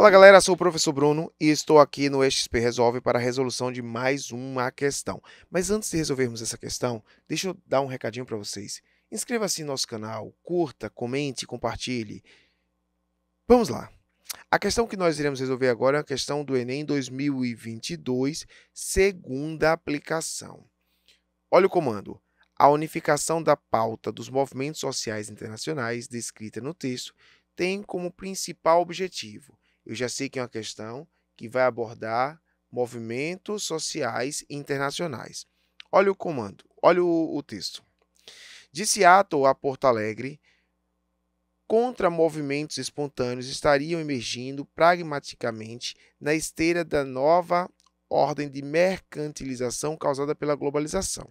Fala galera, sou o professor Bruno e estou aqui no XP Resolve para a resolução de mais uma questão. Mas antes de resolvermos essa questão, deixa eu dar um recadinho para vocês. Inscreva-se no nosso canal, curta, comente, compartilhe. Vamos lá. A questão que nós iremos resolver agora é a questão do Enem 2022, segunda aplicação. Olha o comando. A unificação da pauta dos movimentos sociais internacionais descrita no texto tem como principal objetivo eu já sei que é uma questão que vai abordar movimentos sociais internacionais. Olha o comando, olha o, o texto. De Seattle a Porto Alegre, contra-movimentos espontâneos estariam emergindo pragmaticamente na esteira da nova ordem de mercantilização causada pela globalização.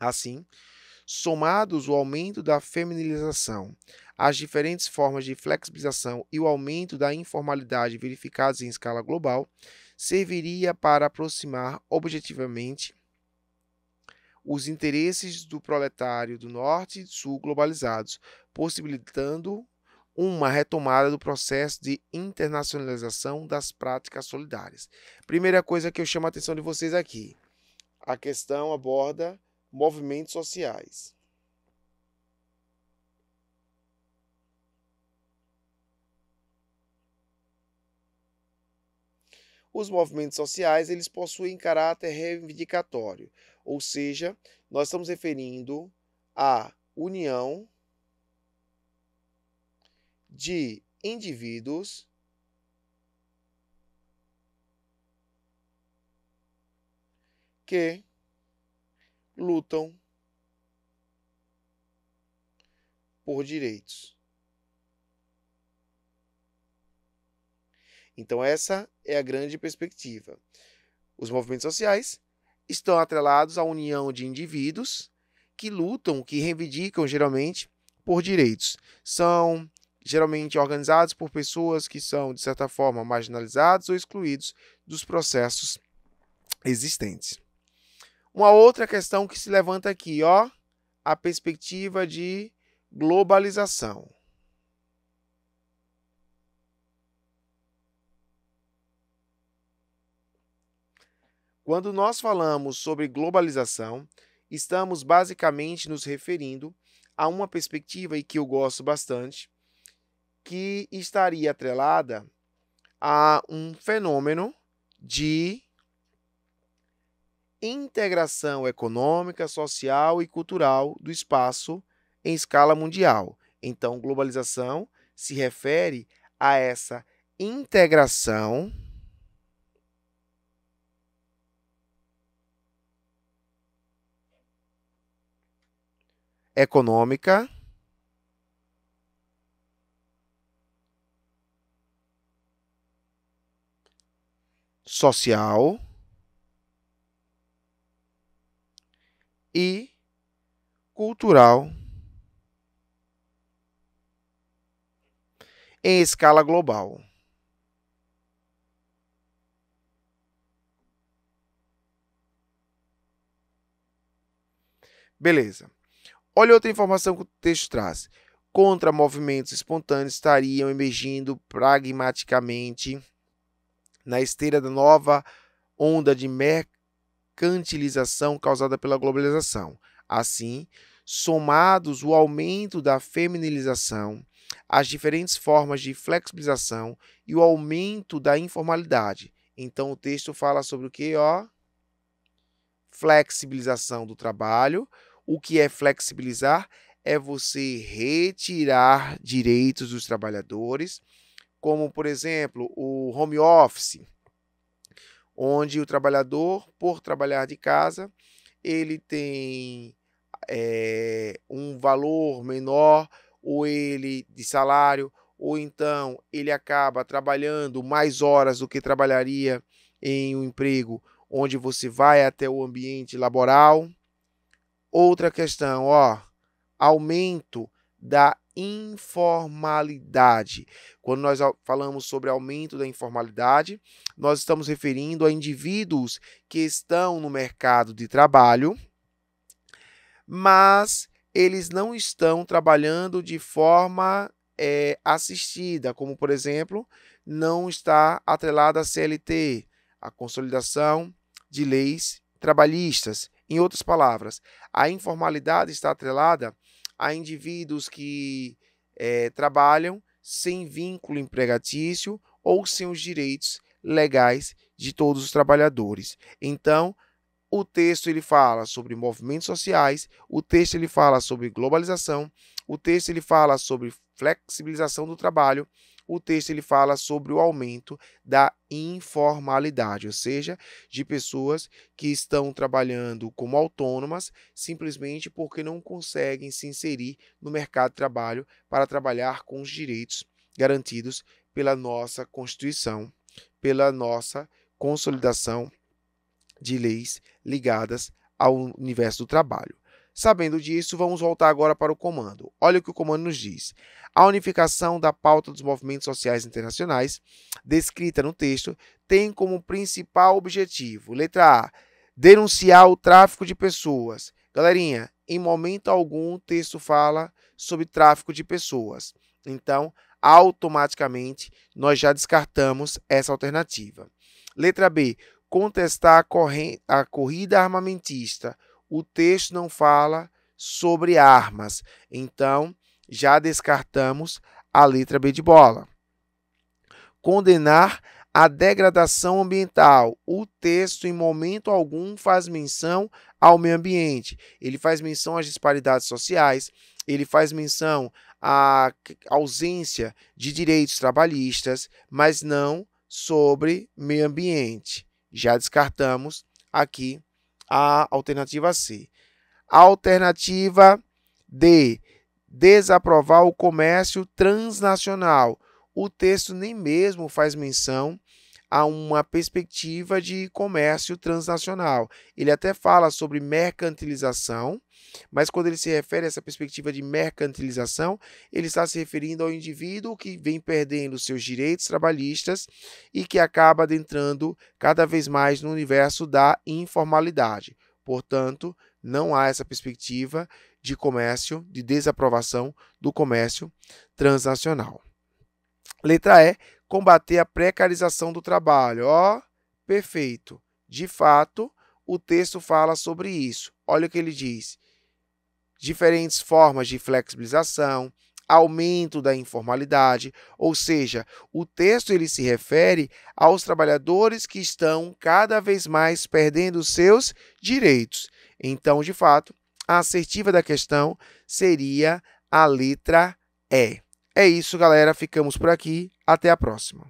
Assim, somados o aumento da feminilização, as diferentes formas de flexibilização e o aumento da informalidade verificados em escala global, serviria para aproximar objetivamente os interesses do proletário do Norte e do Sul globalizados, possibilitando uma retomada do processo de internacionalização das práticas solidárias. Primeira coisa que eu chamo a atenção de vocês aqui: a questão aborda movimentos sociais. Os movimentos sociais, eles possuem caráter reivindicatório, ou seja, nós estamos referindo à união de indivíduos que lutam por direitos. Então, essa é a grande perspectiva. Os movimentos sociais estão atrelados à união de indivíduos que lutam, que reivindicam geralmente por direitos. São geralmente organizados por pessoas que são, de certa forma, marginalizados ou excluídos dos processos existentes. Uma outra questão que se levanta aqui, ó, a perspectiva de globalização. Quando nós falamos sobre globalização, estamos basicamente nos referindo a uma perspectiva e que eu gosto bastante, que estaria atrelada a um fenômeno de integração econômica, social e cultural do espaço em escala mundial. Então, globalização se refere a essa integração econômica social e cultural em escala global. Beleza. Olha outra informação que o texto traz. Contra movimentos espontâneos estariam emergindo pragmaticamente na esteira da nova onda de mercantilização causada pela globalização. Assim, somados o aumento da feminilização, as diferentes formas de flexibilização e o aumento da informalidade. Então o texto fala sobre o que, ó? Flexibilização do trabalho, o que é flexibilizar? É você retirar direitos dos trabalhadores, como, por exemplo, o home office, onde o trabalhador, por trabalhar de casa, ele tem é, um valor menor, ou ele de salário, ou então ele acaba trabalhando mais horas do que trabalharia em um emprego onde você vai até o ambiente laboral. Outra questão, ó, aumento da informalidade. Quando nós falamos sobre aumento da informalidade, nós estamos referindo a indivíduos que estão no mercado de trabalho, mas eles não estão trabalhando de forma é, assistida, como por exemplo, não está atrelada à CLT, a consolidação de leis trabalhistas. Em outras palavras, a informalidade está atrelada a indivíduos que é, trabalham sem vínculo empregatício ou sem os direitos legais de todos os trabalhadores. Então, o texto ele fala sobre movimentos sociais, o texto ele fala sobre globalização, o texto ele fala sobre flexibilização do trabalho o texto ele fala sobre o aumento da informalidade, ou seja, de pessoas que estão trabalhando como autônomas simplesmente porque não conseguem se inserir no mercado de trabalho para trabalhar com os direitos garantidos pela nossa Constituição, pela nossa consolidação de leis ligadas ao universo do trabalho. Sabendo disso, vamos voltar agora para o comando. Olha o que o comando nos diz. A unificação da pauta dos movimentos sociais internacionais, descrita no texto, tem como principal objetivo: letra A, denunciar o tráfico de pessoas. Galerinha, em momento algum o texto fala sobre tráfico de pessoas. Então, automaticamente nós já descartamos essa alternativa. Letra B, contestar a, a corrida armamentista o texto não fala sobre armas. Então, já descartamos a letra B de bola. Condenar a degradação ambiental. O texto, em momento algum, faz menção ao meio ambiente. Ele faz menção às disparidades sociais, ele faz menção à ausência de direitos trabalhistas, mas não sobre meio ambiente. Já descartamos aqui a alternativa C. Alternativa D. Desaprovar o comércio transnacional. O texto nem mesmo faz menção a uma perspectiva de comércio transnacional. Ele até fala sobre mercantilização, mas quando ele se refere a essa perspectiva de mercantilização, ele está se referindo ao indivíduo que vem perdendo seus direitos trabalhistas e que acaba adentrando cada vez mais no universo da informalidade. Portanto, não há essa perspectiva de comércio, de desaprovação do comércio transnacional. Letra E, combater a precarização do trabalho. Ó, perfeito. De fato, o texto fala sobre isso. Olha o que ele diz: diferentes formas de flexibilização, aumento da informalidade, ou seja, o texto ele se refere aos trabalhadores que estão cada vez mais perdendo seus direitos. Então, de fato, a assertiva da questão seria a letra E. É isso, galera. Ficamos por aqui. Até a próxima.